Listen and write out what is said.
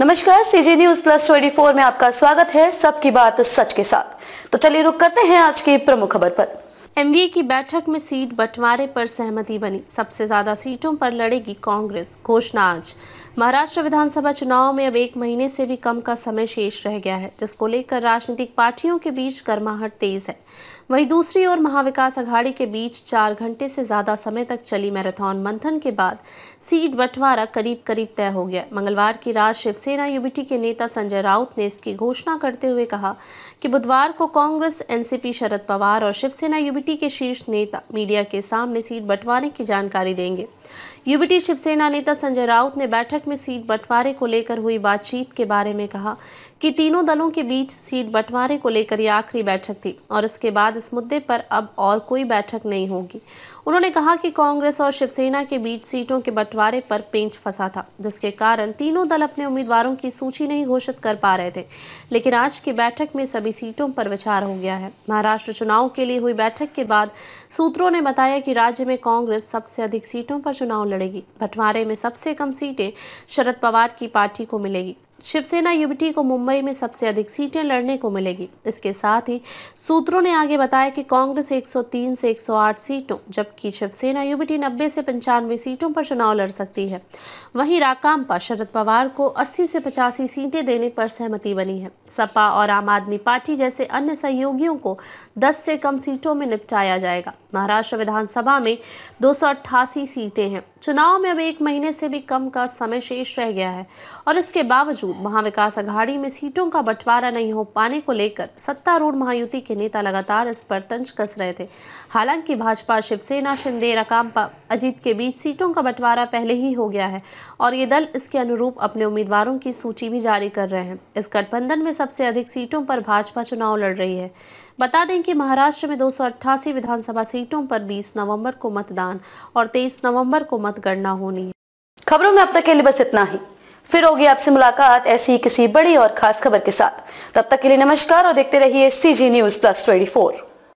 नमस्कार CG news plus 24 में आपका स्वागत है सबकी बात सच के साथ तो चलिए रुक करते हैं आज की प्रमुख खबर पर एमवीए की बैठक में सीट बंटवारे पर सहमति बनी सबसे ज्यादा सीटों पर लड़ेगी कांग्रेस घोषणा आज महाराष्ट्र विधानसभा चुनाव में अब एक महीने से भी कम का समय शेष रह गया है जिसको लेकर राजनीतिक पार्टियों के बीच गर्माहट तेज है वहीं दूसरी ओर महाविकास अघाड़ी के बीच चार घंटे से ज्यादा समय तक चली मैराथन मंथन के बाद सीट बंटवारा करीब करीब तय हो गया मंगलवार की रात शिवसेना यूबीटी के नेता संजय राउत ने इसकी घोषणा करते हुए कहा कि बुधवार को कांग्रेस एनसीपी शरद पवार और शिवसेना यूबीटी के शीर्ष नेता मीडिया के सामने सीट बंटवारे की जानकारी देंगे यूबीटी शिवसेना नेता संजय राउत ने बैठक में सीट बंटवारे को लेकर हुई बातचीत के बारे में कहा कि तीनों दलों के बीच सीट बंटवारे को लेकर यह आखिरी बैठक थी और इसके बाद इस मुद्दे पर अब और कोई बैठक नहीं होगी उन्होंने कहा कि कांग्रेस और शिवसेना के बीच सीटों के बंटवारे पर पेंच फंसा था जिसके कारण तीनों दल अपने उम्मीदवारों की सूची नहीं घोषित कर पा रहे थे लेकिन आज की बैठक में सभी सीटों पर विचार हो गया है महाराष्ट्र चुनाव के लिए हुई बैठक के बाद सूत्रों ने बताया कि राज्य में कांग्रेस सबसे अधिक सीटों पर चुनाव लड़ेगी बंटवारे में सबसे कम सीटें शरद पवार की पार्टी को मिलेगी शिवसेना यूबीटी को मुंबई में सबसे अधिक सीटें लड़ने को मिलेगी इसके साथ ही सूत्रों ने आगे बताया कि कांग्रेस 103 से 108 सीटों जबकि शिवसेना यूबीटी 90 से पंचानवे सीटों पर चुनाव लड़ सकती है वहीं राकांपा शरद पवार को 80 से पचासी सीटें देने पर सहमति बनी है सपा और आम आदमी पार्टी जैसे अन्य सहयोगियों को दस से कम सीटों में निपटाया जाएगा महाराष्ट्र विधानसभा में दो सीटें हैं चुनाव में अब एक महीने से भी कम का समय शेष रह गया है और इसके बावजूद बावजूद महाविकास अघाड़ी में सीटों का बंटवारा नहीं हो पाने को लेकर सत्तारूढ़ महायुति के नेता लगातार इस पर तंज कस रहे थे हालांकि भाजपा शिवसेना शिंदे रकाम्पा अजीत के बीच सीटों का बंटवारा पहले ही हो गया है और ये दल इसके अनुरूप अपने उम्मीदवारों की सूची भी जारी कर रहे हैं इस गठबंधन में सबसे अधिक सीटों पर भाजपा चुनाव लड़ रही है बता दें कि महाराष्ट्र में दो विधानसभा सीटों पर 20 नवंबर को मतदान और 23 नवंबर को मतगणना होनी है खबरों में अब तक के लिए बस इतना ही फिर होगी आपसे मुलाकात ऐसी किसी बड़ी और खास खबर के साथ तब तक के लिए नमस्कार और देखते रहिए C G news plus twenty